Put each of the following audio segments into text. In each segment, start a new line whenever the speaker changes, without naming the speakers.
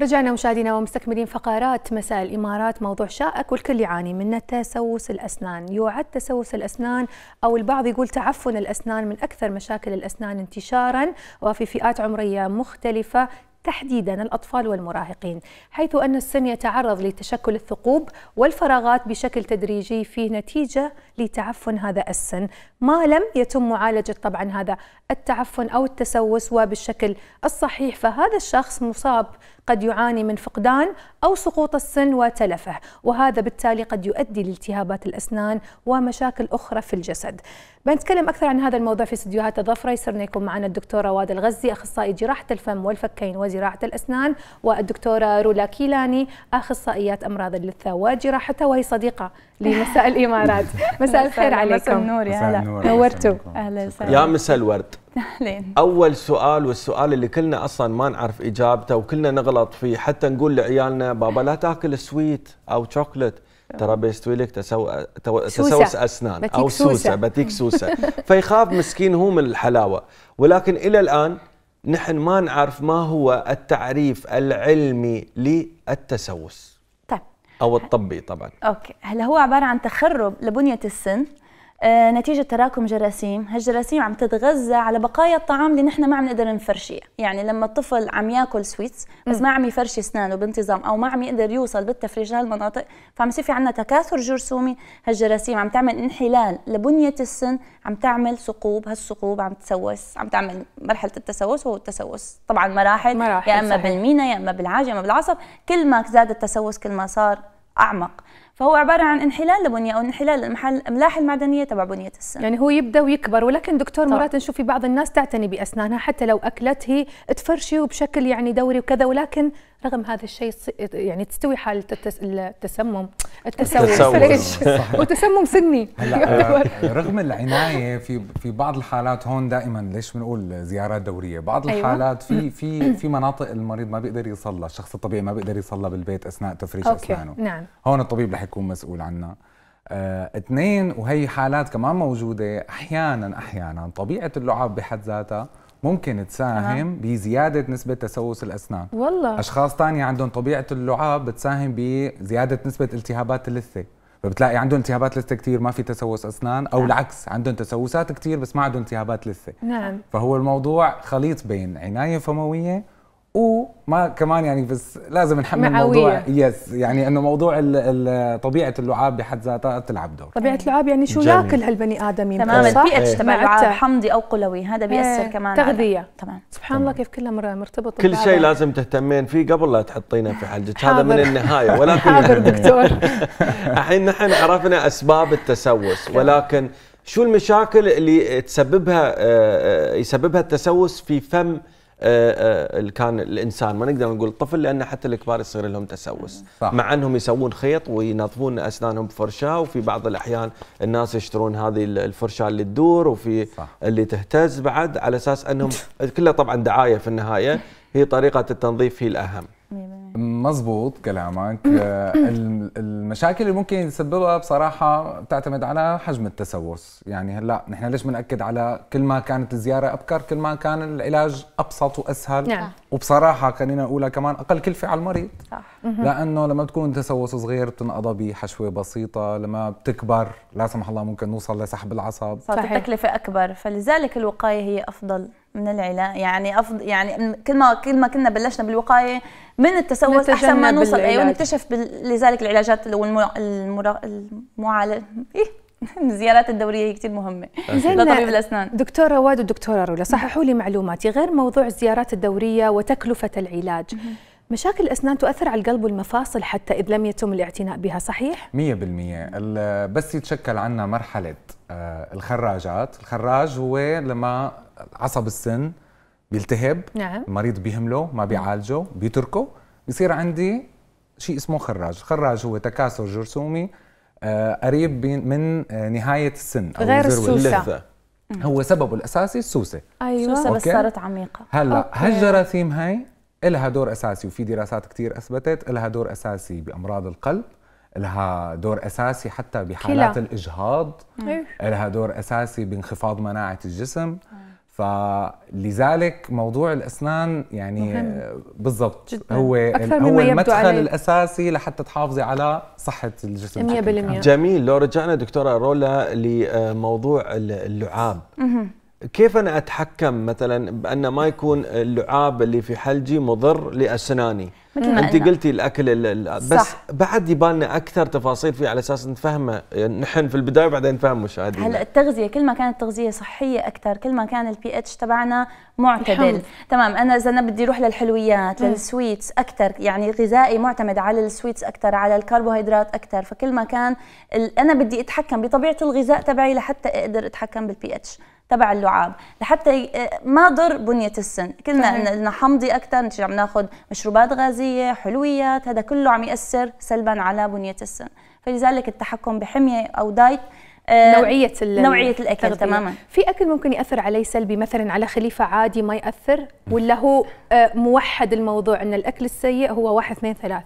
رجعنا مشاهدينا ومستكملين فقرات مساء الامارات موضوع شائك والكل يعاني منه تسوس الاسنان، يعد تسوس الاسنان او البعض يقول تعفن الاسنان من اكثر مشاكل الاسنان انتشارا وفي فئات عمريه مختلفه تحديدا الأطفال والمراهقين حيث أن السن يتعرض لتشكل الثقوب والفراغات بشكل تدريجي في نتيجة لتعفن هذا السن ما لم يتم معالجة طبعا هذا التعفن أو التسوس وبالشكل الصحيح فهذا الشخص مصاب قد يعاني من فقدان أو سقوط السن وتلفه وهذا بالتالي قد يؤدي لالتهابات الأسنان ومشاكل أخرى في الجسد بنتكلم أكثر عن هذا الموضوع في استديوهات الظفرة يسرنا يكون معنا الدكتورة واد الغزي أخصائي جراحة الفم والفكين وزراعة الأسنان والدكتورة رولا كيلاني أخصائيات أمراض اللثة وجراحتها وهي صديقة لمساء الإمارات مساء الخير عليكم مساء النور يا هلا نورتوا أهلا وسهلا يا
مساء الورد
اهلين
اول سؤال والسؤال اللي كلنا اصلا ما نعرف اجابته وكلنا نغلط فيه حتى نقول لعيالنا بابا لا تاكل سويت او شوكليت ترى بيستوي لك تسو... تسوس اسنان او سوسه بتيك سوسه فيخاف مسكين هو من الحلاوه ولكن الى الان نحن ما نعرف ما هو التعريف العلمي للتسوس طيب او الطبي طبعا
اوكي هل هو عباره عن تخرب لبنيه السن آه، نتيجة تراكم جراثيم هالجراثيم عم تتغذى على بقايا الطعام اللي نحن ما عم نقدر نفرشيه يعني لما الطفل عم ياكل سويتس بس ما عم يفرشي اسنانه بانتظام او ما عم يقدر يوصل بالتفريج لهالمناطق فعم يصير في عندنا تكاثر جرثومي هالجراثيم عم تعمل انحلال لبنية السن عم تعمل ثقوب هالثقوب عم تسوس عم تعمل مرحلة التسوس هو التسوس طبعا مراحل, مراحل يا اما بالمينا يا اما بالعاج يا اما بالعصب كل ما زاد التسوس كل ما صار اعمق فهو عباره عن انحلال لبنيه او انحلال الاملاح المعدنيه تبع بنيه السن يعني هو يبدا ويكبر ولكن دكتور طبعا.
مرات نشوف في بعض الناس تعتني باسنانها حتى لو اكلت هي تفرشي وبشكل يعني دوري وكذا ولكن رغم هذا الشيء يعني تستوي حالة التسمم التسوس ليش وتسمم سني آه،
رغم العناية في في بعض الحالات هون دائما ليش بنقول زيارات دورية بعض أيوة. الحالات في في في مناطق المريض ما بيقدر يصلى الشخص الطبيعي ما بيقدر يصلى بالبيت أثناء تفريش أوكي. أسنانه نعم. هون الطبيب رح يكون مسؤول عنها آه، اثنين وهي حالات كمان موجودة أحيانا أحيانا طبيعة اللعاب بحد ذاتها ممكن تساهم أه. بزيادة نسبة تسوس الأسنان والله أشخاص تانية عندهم طبيعة اللعاب بتساهم بزيادة نسبة التهابات اللثة فبتلاقي عندهم التهابات لثه كثير ما في تسوس اسنان او نعم. العكس عندهم تسوسات كثير بس ما عندهم التهابات لثه نعم فهو الموضوع خليط بين عنايه فمويه وما كمان يعني بس لازم نحمل موضوع يس يعني انه موضوع الـ طبيعه اللعاب بحد ذاتها تلعب دور
طبيعه إيه. اللعاب يعني شو ياكل هالبني ادم يمكن تماما اتش تبع حمضي او قلوي هذا إيه. بياثر ايه كمان تغذيه تمام سبحان الله كيف كلها مرتبط كل شيء لازم
تهتمين فيه قبل لا تحطينه في حلجك هذا من النهايه ولكن حاضر دكتور الحين نحن عرفنا اسباب التسوس ولكن شو المشاكل اللي تسببها آه، آه، يسببها التسوس في فم آه، آه، كان الانسان ما نقدر نقول الطفل لان حتى الكبار يصير لهم تسوس صح. مع انهم يسوون خيط وينظفون اسنانهم بفرشاه وفي بعض الاحيان الناس يشترون هذه الفرشاه اللي تدور وفي صح. اللي تهتز بعد على اساس انهم كلها طبعا دعايه في النهايه هي طريقه التنظيف هي الاهم
مزبوط كلامك آه، المشاكل اللي ممكن يسببها بصراحة بتعتمد على حجم التسوس يعني هلا نحن ليش بنأكد على كل ما كانت الزيارة أبكر كل ما كان العلاج أبسط وأسهل نعم. وبصراحة خلينا نقولها كمان أقل كلفة على المريض صح. لأنه لما بتكون تسوس صغير بتنقضى بحشوة بسيطة لما بتكبر لا سمح الله ممكن نوصل لسحب العصب صارت التكلفة
أكبر فلذلك الوقاية هي أفضل من العلاج يعني افضل يعني كل ما كل ما كنا بلشنا بالوقايه من التسوس احسن ما نوصل ايوه ونكتشف لذلك العلاجات المعالج إيه الزيارات الدوريه هي كثير مهمه لطبيب الاسنان دكتوره
واد ودكتوره رولا صححوا لي معلوماتي غير موضوع الزيارات الدوريه وتكلفه العلاج مشاكل الأسنان تؤثر على القلب والمفاصل حتى إذ لم يتم الاعتناء بها صحيح؟
100% بس يتشكل عنا مرحلة آه، الخراجات الخراج هو لما عصب السن بيلتهب نعم. المريض بيهمله ما بيعالجه بيتركه بيصير عندي شيء اسمه خراج الخراج هو تكاثر جرثومي آه، قريب من آه، نهايه السن او غير السوسه هو سببه الاساسي السوسه ايوه السوسه بس صارت عميقه هلا هالجراثيم هاي إلها دور اساسي وفي دراسات كثير اثبتت إلها دور اساسي بامراض القلب لها دور اساسي حتى بحالات كلا. الاجهاض لها دور اساسي بانخفاض مناعه الجسم مم. آه. فلذلك موضوع الاسنان يعني بالضبط هو هو المدخل عليك. الاساسي لحتى تحافظي على صحه الجسم 100%
جميل لو رجعنا دكتوره رولا لموضوع اللعاب مهم. كيف انا اتحكم مثلا بان ما يكون اللعاب اللي في حلجي مضر لاسناني مثل ما انت قلنا. قلتي الاكل بس صح. بعد يبالنا اكثر تفاصيل فيه على اساس نفهمه يعني نحن في البدايه وبعدين نفهم مشاهدينا هلا
التغذيه كل ما كانت التغذيه صحيه اكثر كل ما كان البي اتش تبعنا معتدل تمام انا اذا انا بدي اروح للحلويات للسويتس اكثر يعني غذائي معتمد على السويتس اكثر على الكربوهيدرات اكثر فكل ما كان انا بدي اتحكم بطبيعه الغذاء تبعي لحتى اقدر اتحكم بالبي اتش تبع اللعاب لحتى آه، ما ضر بنيه السن كلنا لنا حمضي اكثر نصير عم ناخذ مشروبات غازيه حلويات هذا كله عم ياثر سلبا على بنيه السن فلذلك التحكم بحميه او دايت آه، نوعية نوعية الأكل تغذية. تماما في أكل ممكن يأثر عليه
سلبي مثلا على خليفة عادي ما يأثر ولا هو آه، موحد الموضوع أن الأكل السيء هو واحد اثنين ثلاث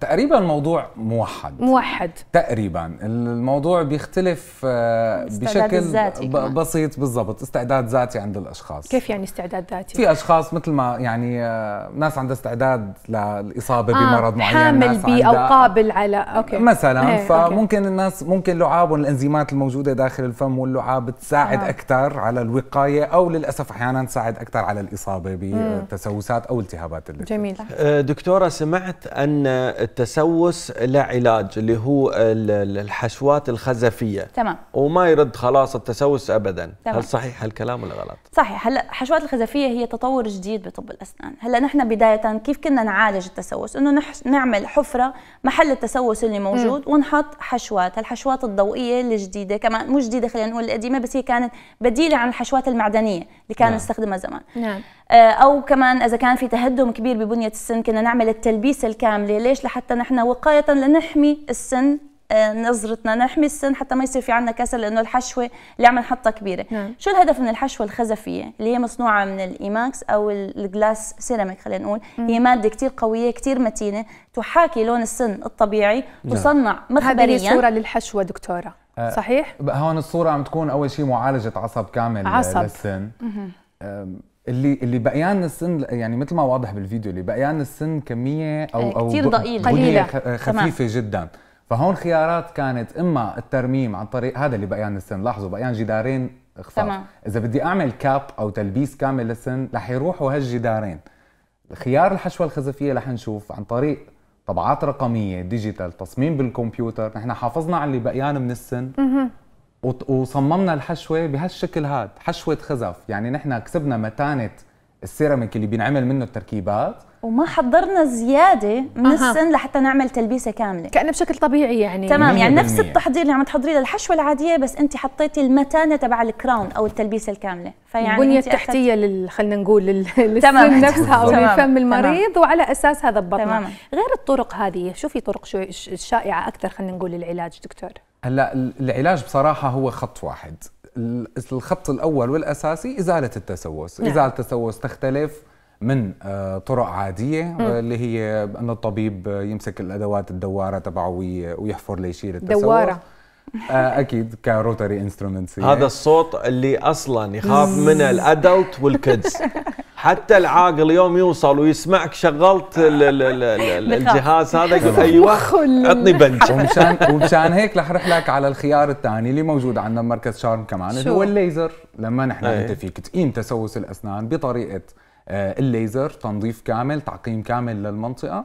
تقريبا الموضوع موحد موحد تقريبا الموضوع بيختلف آه، بشكل ذاتي بسيط بالضبط استعداد ذاتي عند الاشخاص
كيف يعني استعداد ذاتي في
اشخاص مثل ما يعني آه، ناس عندها استعداد للاصابه آه بمرض معين حامل بي او قابل
على اوكي مثلا إيه، فممكن
أوكي. الناس ممكن لعابهم الانزيمات الموجوده داخل الفم واللعاب تساعد آه. اكثر على الوقايه او للاسف احيانا تساعد اكثر على الاصابه بتسوسات او التهابات اللي جميل آه، دكتوره
سمعت ان التسوس له علاج اللي هو الحشوات الخزفيه تمام وما يرد خلاص التسوس ابدا تمام. هل صحيح هالكلام ولا غلط
صحيح هلا الحشوات الخزفيه هي تطور جديد بطب الاسنان هلا نحن بدايه كيف كنا نعالج التسوس انه نح... نعمل حفره محل التسوس اللي موجود م. ونحط حشوات هالحشوات الضوئيه الجديده كمان مو جديده خلينا نقول القديمه بس هي كانت بديله عن الحشوات المعدنيه اللي كان نعم. نستخدمها زمان نعم آه، او كمان اذا كان في تهدم كبير ببنيه السن كنا نعمل التلبيسه الكامله ليش لحتى نحن وقايه لنحمي السن آه، نظرتنا نحمي السن حتى ما يصير في عندنا كسل لانه الحشوه اللي عم نحطها كبيره نعم. شو الهدف من الحشوه الخزفيه اللي هي مصنوعه من الايماكس او الجلاس سيراميك خلينا نقول مم. هي ماده كثير قويه كثير متينه تحاكي لون السن الطبيعي نعم. تصنع مخبريا هذه صوره للحشوه دكتوره أه
صحيح هون الصوره عم تكون اول شيء معالجه عصب كامل عصب. للسن اللي اللي بقيان السن يعني مثل ما واضح بالفيديو اللي بقيان السن كميه او آه، او كثير ضئيله قليله آه، خفيفه تمام. جدا فهون خيارات كانت اما الترميم عن طريق هذا اللي بقيان السن لاحظوا بقيان جدارين خفاف تمام. اذا بدي اعمل كاب او تلبيس كامل للسن رح يروحوا هالجدارين خيار الحشوه الخزفيه رح نشوف عن طريق طبعات رقميه ديجيتال تصميم بالكمبيوتر نحن حافظنا على اللي بقيان من السن وصممنا الحشوه بهالشكل هاد حشوه خزف يعني نحن كسبنا متانه السيراميك اللي بينعمل منه التركيبات
وما حضرنا زياده من أه. السن لحتى نعمل تلبيسه كامله كانه بشكل طبيعي يعني تمام يعني نفس التحضير اللي عم تحضريه للحشوه العاديه بس انت حطيتي المتانه تبع الكراون او التلبيسه الكامله فيعني البنيه التحتيه
لل خلينا نقول لل... للسن نفسها او للفم المريض تمام. وعلى هذا ضبطنا تماما. غير الطرق هذه شو في طرق شو الشائعه اكثر خلينا نقول للعلاج دكتور
هلا العلاج بصراحه هو خط واحد الخط الاول والاساسي ازاله التسوس نعم. ازاله التسوس تختلف من آه، طرق عادية آه، اللي هي أن الطبيب آه، يمسك الأدوات الدوارة تبعه ويحفر ليشيل التسوس دوارة اكيد كروتري انسترومنتس هذا إيه.
الصوت اللي اصلا يخاف منه الادلت والكيدز حتى العاقل يوم يوصل ويسمعك شغلت الجهاز هذا يقول ايوه عطني بنج ومشان ومشان هيك
رح اروح لك على الخيار الثاني اللي موجود عندنا بمركز شارم كمان اللي هو الليزر لما نحن إيه. انت فيك تقيم تسوس الاسنان بطريقه آه، الليزر تنظيف كامل تعقيم كامل للمنطقه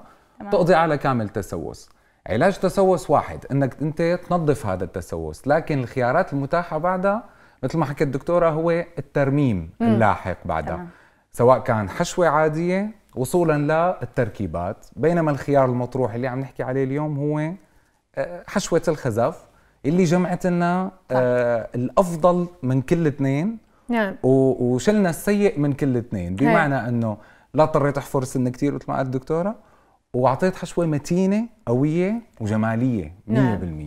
تقضي على كامل تسوس علاج تسوس واحد انك انت تنظف هذا التسوس لكن الخيارات المتاحه بعدها مثل ما حكى الدكتوره هو الترميم اللاحق بعدها سواء كان حشوة عادية وصولا للتركيبات بينما الخيار المطروح اللي عم نحكي عليه اليوم هو آه، حشوة الخزف اللي جمعت لنا آه، الأفضل من كل اثنين نعم وشلنا السيء من كل اثنين بمعنى نعم. انه لا اضطريت احفر سن كثير مثل ما قالت الدكتوره واعطيت حشوه متينه قويه وجماليه 100% نعم.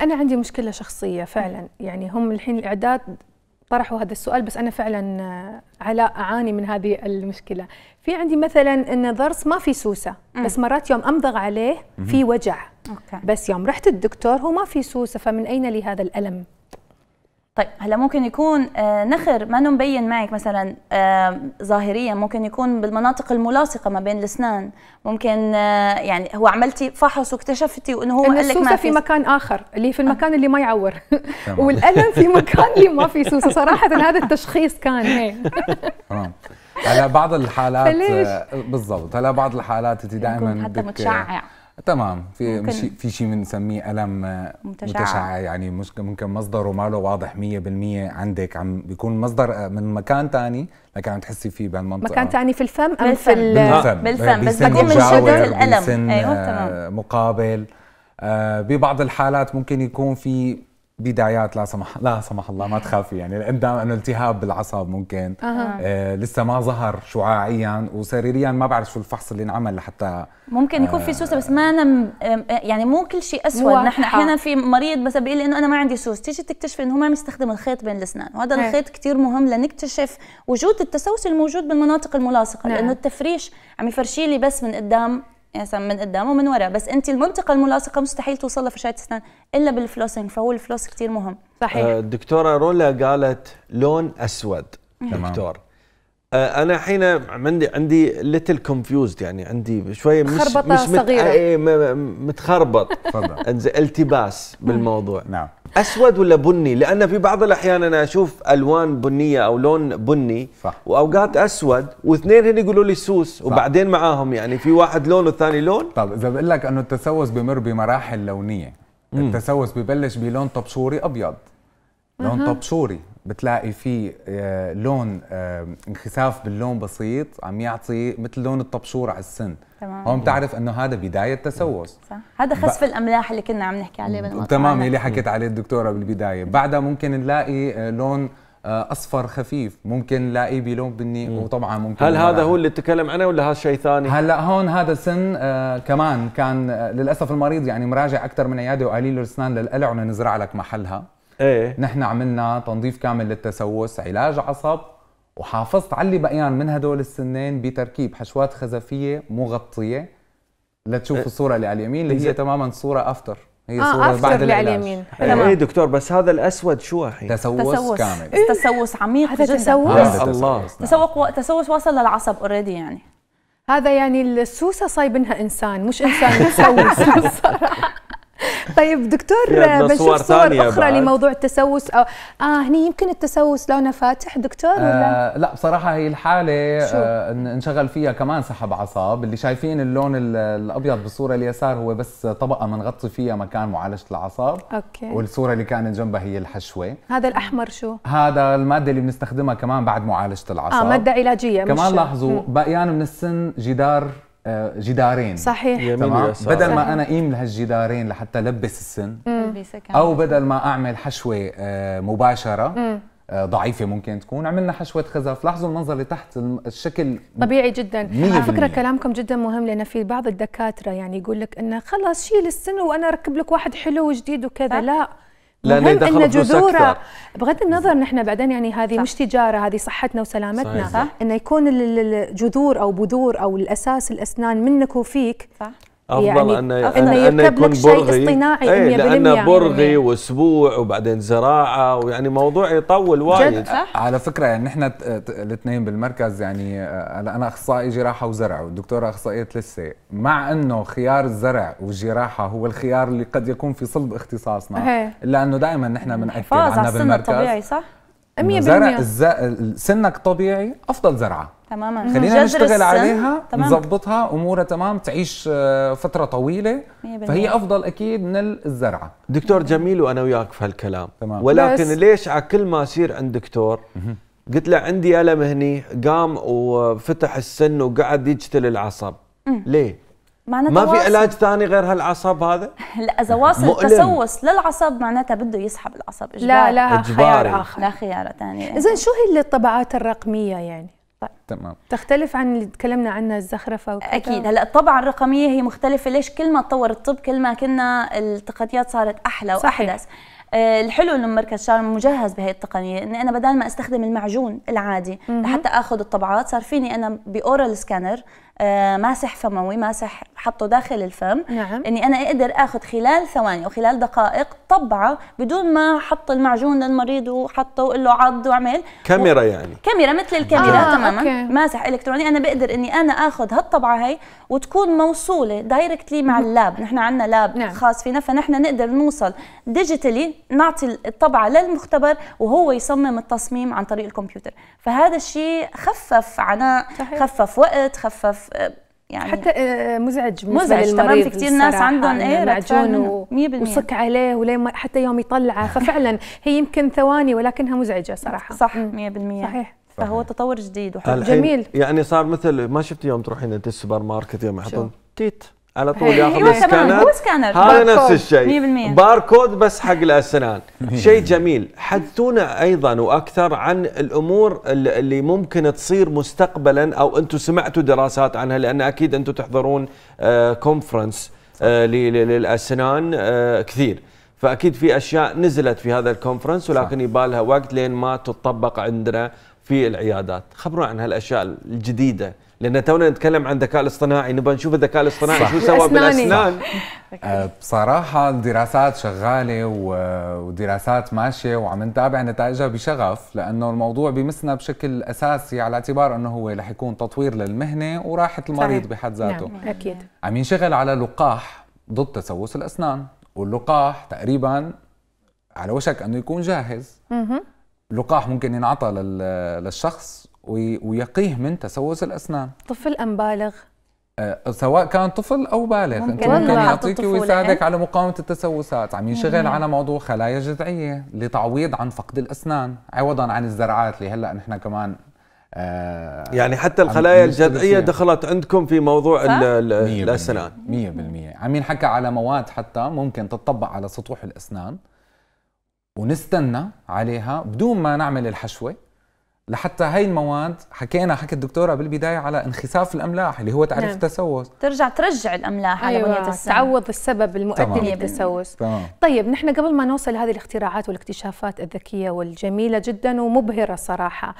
انا عندي مشكله شخصيه فعلا يعني هم الحين الاعداد طرحوا هذا السؤال بس انا فعلا آه، علاء اعاني من هذه المشكله في عندي مثلا ان ضرس ما في سوسه بس مرات يوم امضغ عليه في وجع بس يوم رحت الدكتور هو ما في
سوسه فمن اين لي هذا الالم طيب هلا ممكن يكون آه، نخر ما مبين معك مثلا آه، ظاهريا ممكن يكون بالمناطق الملاصقه ما بين الاسنان ممكن آه، يعني هو عملتي فحص واكتشفتي وانه هو قال لك ما في, في مكان اخر اللي في المكان اللي ما يعور
والالم في مكان اللي
ما في سوسه
صراحه هذا التشخيص
كان هيك
تمام هلا بعض الحالات بالضبط هلا بعض الحالات انت دائما حتى متشعع تمام في شيء في شيء بنسميه الم متشعع متشعب يعني ممكن مصدره ماله واضح 100% عندك عم بيكون مصدر آه، من مكان ثاني لكن عم تحسي فيه بهالمنطقه مكان
ثاني في الفم ام في آه، بالفم بالفم بس بكون من شده الالم آه، ايوه تمام
مقابل آه ببعض الحالات ممكن يكون في بدايات لا سمح لا سمح الله ما تخافي يعني لان دام انه التهاب بالعصب ممكن آه. آه لسه ما ظهر شعاعيا وسريريا ما بعرف شو الفحص اللي انعمل لحتى
ممكن يكون آه في سوسه بس ما انا آه، يعني مو كل شيء اسود نحن احيانا في مريض بس بيقول لي انه انا ما عندي سوس تيجي تكتشف انه هو ما مستخدم الخيط بين الاسنان وهذا هي. نعم. الخيط كثير مهم لنكتشف وجود التسوس الموجود بالمناطق الملاصقه نعم. لانه التفريش عم يفرشي لي بس من قدام مثلا من قدام ومن ورا بس انت المنطقه الملاصقه مستحيل توصل لها فرشاه اسنان الا بالفلوسنج فهو الفلوس كثير مهم آه، صحيح
الدكتوره رولا قالت لون اسود دكتور آه، انا الحين عندي عندي ليتل كونفيوزد يعني عندي شويه مش خربطة مش مت... صغيرة. ايه متخربط تفضل التباس بالموضوع نعم. نعم اسود ولا بني لان في بعض الاحيان انا اشوف الوان بنيه او لون بني صح. واوقات اسود واثنين هن يقولوا لي سوس وبعدين معاهم يعني في
واحد لون والثاني لون طب اذا بقول لك انه التسوس بمر بمراحل لونيه التسوس ببلش بلون طبشوري ابيض لون طبشوري بتلاقي في آه، لون آه، انخساف باللون بسيط عم يعطي مثل لون الطبشور على السن
تمام هون بتعرف انه
هذا بدايه تسوس صح
هذا خسف ب... الاملاح اللي كنا عم نحكي عليه بالمقطع تمام
اللي حكيت عليه الدكتوره بالبدايه بعدها ممكن نلاقي آه، لون اصفر خفيف ممكن نلاقيه بلون بني وطبعا ممكن هل هذا هو اللي تكلم عنه ولا هذا شيء ثاني هلا هون هذا سن آه كمان كان للاسف المريض يعني مراجع اكثر من عياده وقالي له الاسنان للقلع ونزرع لك محلها ايه نحن عملنا تنظيف كامل للتسوس علاج عصب وحافظت على اللي بقيان من هدول السنين بتركيب حشوات خزفيه مغطيه لتشوف إيه؟ الصوره اللي على اليمين اللي هي تماما صوره افتر هي آه صورة بعد اللي على اليمين إيه. ايه دكتور بس هذا الاسود شو الحين؟ تسوس, تسوس كامل
إيه؟ تسوس عميق هذا تسوس؟ الله تسوس نعم. تسوس وصل للعصب اوريدي يعني هذا يعني السوسه
صايبنها انسان مش انسان الصراحه طيب دكتور بنشوف صور, صور اخرى بعد. لموضوع التسوس أو اه هني يمكن التسوس لونه فاتح دكتور ولا؟
آه لا بصراحه هي الحاله آه انشغل فيها كمان سحب اعصاب اللي شايفين اللون الابيض بالصوره اليسار هو بس طبقه بنغطي فيها مكان معالجه الاعصاب
اوكي والصوره
اللي كانت جنبها هي الحشوه
هذا الاحمر شو
هذا الماده اللي بنستخدمها كمان بعد معالجه الاعصاب اه ماده
علاجيه كمان لاحظوا
بقيان من السن جدار آه، جدارين صحيح تمام بدل ما انا اقيم لهالجدارين لحتى لبس السن او بدل ما اعمل حشوه آه، مباشره آه، ضعيفه ممكن تكون عملنا حشوه خزف لاحظوا المنظر اللي تحت الشكل
طبيعي جدا على فكره كلامكم جدا مهم لان في بعض الدكاتره يعني يقول لك انه خلص شيل السن وانا اركب لك واحد حلو وجديد وكذا لا
لانه يدخل إن جذوره
بغض النظر نحن بعدين يعني هذه صح. مش تجاره هذه صحتنا وسلامتنا صح. صح. انه يكون الجذور او بذور او الاساس الاسنان منك وفيك صح. افضل يعني أن, أن, أن يكون برغي شيء اصطناعي أيه لانه برغي يعني
واسبوع وبعدين زراعه ويعني موضوع يطول وايد
على فكره يعني نحن الاثنين بالمركز يعني آه، انا اخصائي جراحه وزرع والدكتوره اخصائيه لسه مع انه خيار الزرع والجراحه هو الخيار اللي قد يكون في صلب اختصاصنا إيه. الا انه دائما نحن بناكد عنا بالمركز الطبيعي
صح 100% الز...
سنك طبيعي افضل زرعه
تماما خلينا نشتغل عليها
نظبطها امورها تمام تعيش آه، فتره طويله فهي افضل اكيد من الزرعه دكتور جميل
وانا وياك في هالكلام تمام. ولكن بس. ليش على كل ما اصير عند دكتور قلت له عندي الم هني قام وفتح السن وقعد يجتل العصب ليه
معناتها ما في علاج
ثاني غير هالعصب هذا؟
لا اذا واصل تسوس للعصب معناتها بده يسحب العصب اجباري لا لا خيار اخر لا خيار ثاني اذا شو هي الطبعات الرقميه يعني؟ طيب. تمام تختلف عن اللي تكلمنا عنها الزخرفه وكذا اكيد هلا الطبعه الرقميه هي مختلفه ليش كل ما تطور الطب كل ما كنا التقنيات صارت احلى واحدث آه، الحلو انه مركز شارم مجهز بهي التقنيه اني انا بدل ما استخدم المعجون العادي لحتى اخذ الطبعات صار فيني انا باورال سكانر آه، ماسح فموي ماسح حطه داخل الفم نعم. اني انا اقدر اخذ خلال ثواني او خلال دقائق طبعه بدون ما حط المعجون للمريض وحطه وقول له عض وعمل
كاميرا و... يعني
كاميرا مثل الكاميرا آه تماما أوكي. ماسح الكتروني انا بقدر اني انا اخذ هالطبعه هي وتكون موصوله دايركتلي مع اللاب نحن عندنا لاب نعم. خاص فينا فنحن نقدر نوصل ديجيتالي نعطي الطبعه للمختبر وهو يصمم التصميم عن طريق الكمبيوتر فهذا الشيء خفف عناء خفف وقت خفف يعني حتى آه،
مزعج مزعج تمام في كثير ناس عندهم ايه معجون وصك عليه ولين حتى يوم يطلعه ففعلا هي يمكن ثواني ولكنها مزعجه صراحه صح 100% صحيح
فهو تطور جديد
وحلو جميل
يعني صار مثل ما شفتي يوم تروحين انت السوبر ماركت يوم يحطون تيت على طول ياخذ إيه، سكانر هذا نفس الشيء باركود بس حق الاسنان شيء جميل حدثونا ايضا واكثر عن الامور اللي ممكن تصير مستقبلا او انتم سمعتوا دراسات عنها لان اكيد انتم تحضرون كونفرنس آه، آه، للاسنان آه، كثير فاكيد في اشياء نزلت في هذا الكونفرنس ولكن يبالها وقت لين ما تطبق عندنا في العيادات خبرونا عن هالاشياء الجديده لان تونا نتكلم عن الذكاء الاصطناعي نبغى نشوف
الذكاء الاصطناعي شو سوى بالاسنان أه، بصراحه الدراسات شغاله ودراسات ماشيه وعم نتابع نتائجها بشغف لانه الموضوع بيمسنا بشكل اساسي على اعتبار انه هو رح يكون تطوير للمهنه وراحه المريض بحد ذاته نعم. اكيد عم ينشغل على لقاح ضد تسوس الاسنان واللقاح تقريبا على وشك انه يكون جاهز لقاح ممكن ينعطى للشخص ويقيه من تسوس الأسنان
طفل أم بالغ؟
آه، سواء كان طفل او بالغ ممكن, انت ممكن يعطيك ويساعدك إيه؟ على مقاومه التسوسات عم ينشغل على موضوع خلايا جذعيه لتعويض عن فقد الاسنان عوضا عن الزرعات اللي هلا نحن كمان
آه، يعني حتى الخلايا الجذعيه دخلت عندكم في موضوع الاسنان
100% عم ينحكى على مواد حتى ممكن تطبق على سطوح الاسنان ونستنى عليها بدون ما نعمل الحشوه لحتى هاي المواد حكينا حكى الدكتوره بالبدايه على انخساف الاملاح اللي هو تعريف نعم. التسوس
ترجع
ترجع الاملاح أيوة. على بنيه السلم تعوض السبب المؤدي للتسوس طيب نحن قبل ما نوصل لهذه الاختراعات والاكتشافات الذكيه والجميله جدا ومبهره صراحه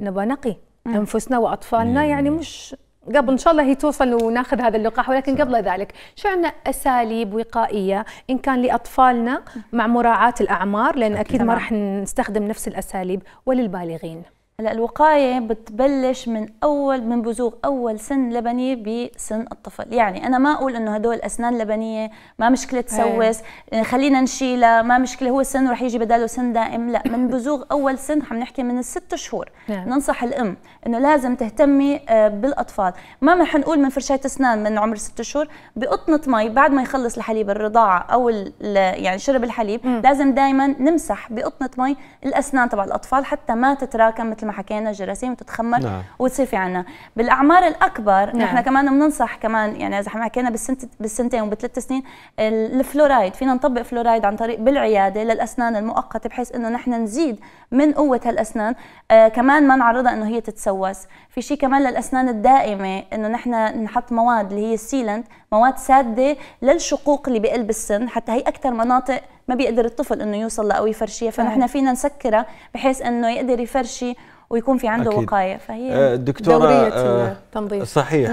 نبغى نقي نعم. انفسنا واطفالنا مم. يعني مش قبل ان شاء الله هي توصل وناخذ هذا اللقاح ولكن صح. قبل ذلك شو عندنا اساليب وقائيه ان كان لاطفالنا مع مراعاه الاعمار لان اكيد, أكيد ما راح نستخدم نفس الاساليب وللبالغين هلا
الوقايه بتبلش من اول من بزوغ اول سن لبني بسن الطفل يعني انا ما اقول انه هدول اسنان لبنيه ما مشكله إيه. تسوس إيه، خلينا نشيلها ما مشكله هو السن رح يجي بداله سن دائم لا من بزوغ اول سن عم نحكي من الست شهور إيه. ننصح الام انه لازم تهتمي آه، بالاطفال ما رح نقول من فرشاه اسنان من عمر ست شهور بقطنه مي بعد ما يخلص الحليب الرضاعه او يعني شرب الحليب لازم دائما نمسح بقطنه مي الاسنان تبع الاطفال حتى ما تتراكم مثل ما حكينا الجراثيم تتخمر نعم. وتصير في عنا بالاعمار الاكبر نعم. نحن كمان بننصح كمان يعني اذا حكينا بالسنت بالسنتين وبالثلاث سنين الفلورايد فينا نطبق فلورايد عن طريق بالعياده للاسنان المؤقته بحيث انه نحن نزيد من قوه هالاسنان آه كمان ما نعرضها انه هي تتسوس في شيء كمان للاسنان الدائمه انه نحن نحط مواد اللي هي السيلنت مواد ساده للشقوق اللي بقلب السن حتى هي اكثر مناطق ما بيقدر الطفل انه يوصل لها او يفرشيها فنحن فينا نسكرها بحيث انه يقدر يفرشي ويكون في عنده أكيد. وقايه فهي آه، دكتوره دوريه التنظيف آه، آه، صحيح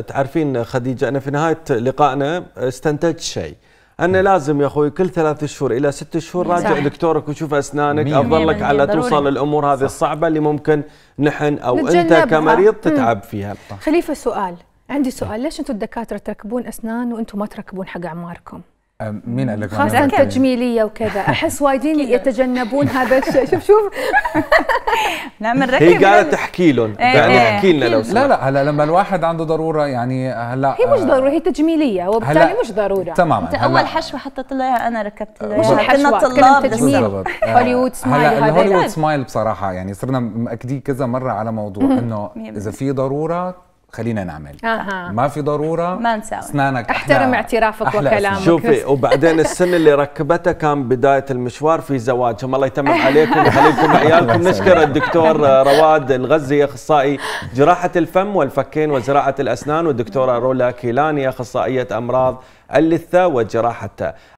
تعرفين خديجه انا في نهايه لقائنا استنتجت شيء أنا لازم يا أخوي كل ثلاثة شهور إلى ستة شهور راجع دكتورك وشوف أسنانك أفضل لك على ضروري. توصل الأمور هذه الصعبة اللي ممكن
نحن أو أنت كمريض تتعب فيها خليفة
سؤال عندي سؤال ليش أنتم الدكاترة تركبون أسنان وأنتم ما تركبون حق أعماركم؟
قال اللي خاصة تجميلية
وكذا أحس وايدين يتجنبون هذا الشيء شوف شوف نعمل نركب هي قاعدة
تحكي لهم إيه، يعني إيه. احكي لنا لو لا لا هلا لما الواحد عنده ضرورة يعني هلا هي مش آه، ضرورة
هي تجميلية وبالتالي مش ضرورة تماما أنت أول حشوة حطيت لها أنا ركبت لها مش الحشوة طلاب تجميل آه. هوليوود سمايل هلا الهوليوود
سمايل بصراحة يعني صرنا مأكدين كذا مرة على موضوع إنه إذا في ضرورة خلينا نعمل آه. ما في ضروره ما نساوي اسنانك احترم
اعترافك وكلامك شوفي
وبعدين السن اللي ركبته كان بدايه
المشوار في زواجهم الله يتمم عليكم ويخليكم عيالكم نشكر الدكتور رواد الغزي اخصائي جراحه الفم والفكين وزراعه الاسنان والدكتوره رولا كيلاني اخصائيه امراض اللثه وجراحه